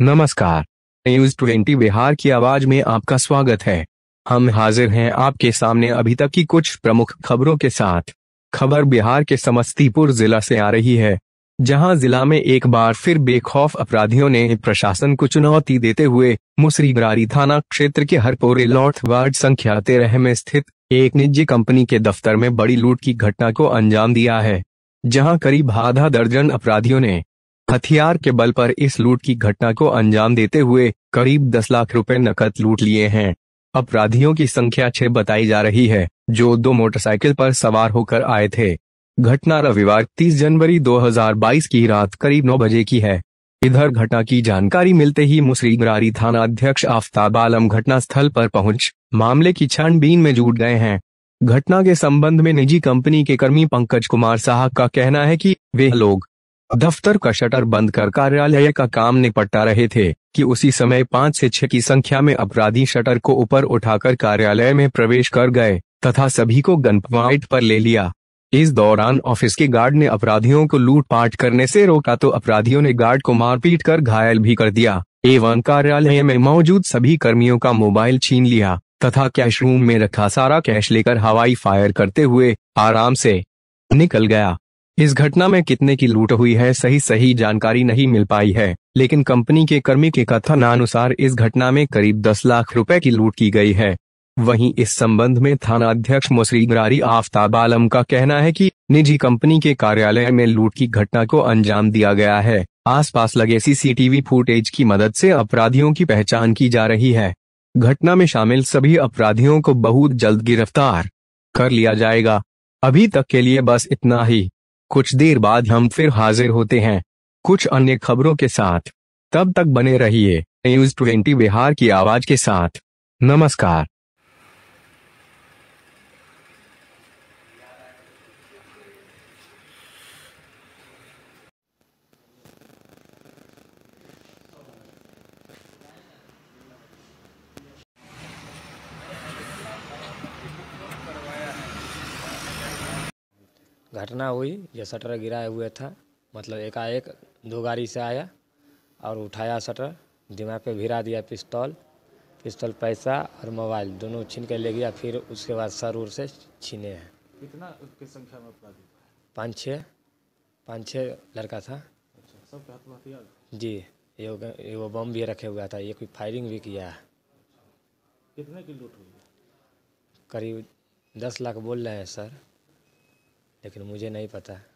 नमस्कार news twenty Bihar की आवाज में आपका स्वागत है हम हाजिर हैं आपके सामने अभी तक की कुछ प्रमुख खबरों के साथ खबर बिहार के समस्तीपुर जिला से आ रही है जहां जिला में एक बार फिर बेखौफ अपराधियों ने प्रशासन को चुनौती देते हुए मुसरी थाना क्षेत्र के हरपोरे लॉर्थ वार्ड संख्या तेरह में स्थित एक निजी कंपनी के दफ्तर में बड़ी लूट की घटना को अंजाम दिया है जहां करीब आधा दर्जन अपराधियों ने हथियार के बल पर इस लूट की घटना को अंजाम देते हुए करीब दस लाख रुपए नकद लूट लिए हैं अपराधियों की संख्या छह बताई जा रही है जो दो मोटरसाइकिल पर सवार होकर आए थे घटना रविवार 30 जनवरी 2022 की रात करीब 9 बजे की है इधर घटना की जानकारी मिलते ही मुसरी गरारी थाना अध्यक्ष आफ्ताब आलम घटना स्थल पर पहुंच मामले की छानबीन में जुट गए हैं घटना के संबंध में निजी कंपनी के कर्मी पंकज कुमार साह का कहना है कि वे लोग दफ्तर का शटर बंद कर कार्यालय का काम निपटा रहे थे कि उसी समय पाँच से छह की संख्या में अपराधी शटर को ऊपर उठाकर कार्यालय में प्रवेश कर गए तथा सभी को गन पर ले लिया इस दौरान ऑफिस के गार्ड ने अपराधियों को लूटपाट करने से रोका तो अपराधियों ने गार्ड को मारपीट कर घायल भी कर दिया एवं कार्यालय में मौजूद सभी कर्मियों का मोबाइल छीन लिया तथा कैश रूम में रखा सारा कैश लेकर हवाई फायर करते हुए आराम से निकल गया इस घटना में कितने की लूट हुई है सही सही जानकारी नहीं मिल पाई है लेकिन कंपनी के कर्मी के कथनानुसार इस घटना में करीब 10 लाख रुपए की लूट की गई है वहीं इस संबंध में थानाध्यक्ष मुसरी गारी आफ्ताब आलम का कहना है कि निजी कंपनी के कार्यालय में लूट की घटना को अंजाम दिया गया है आसपास लगे सीसीटीवी फुटेज की मदद से अपराधियों की पहचान की जा रही है घटना में शामिल सभी अपराधियों को बहुत जल्द गिरफ्तार कर लिया जाएगा अभी तक के लिए बस इतना ही कुछ देर बाद हम फिर हाजिर होते हैं कुछ अन्य खबरों के साथ तब तक बने रहिए न्यूज ट्वेंटी बिहार की आवाज के साथ नमस्कार घटना हुई जो शटर गिराए हुए था मतलब एकाएक दो गाड़ी से आया और उठाया शटर दिमाग पे भिरा दिया पिस्तौल पिस्तौल पैसा और मोबाइल दोनों छीन के ले गया फिर उसके बाद सर उर से छीने हैं कितना उसकी संख्या में अपराधी पाँच छः पाँच छः लड़का था अच्छा, सबके हाथ में हथियार जी ये एगो बम भी रखे हुआ था ये कोई फायरिंग भी किया है अच्छा, कितने की लूट हुई करीब दस लाख बोल रहे हैं सर लेकिन मुझे नहीं पता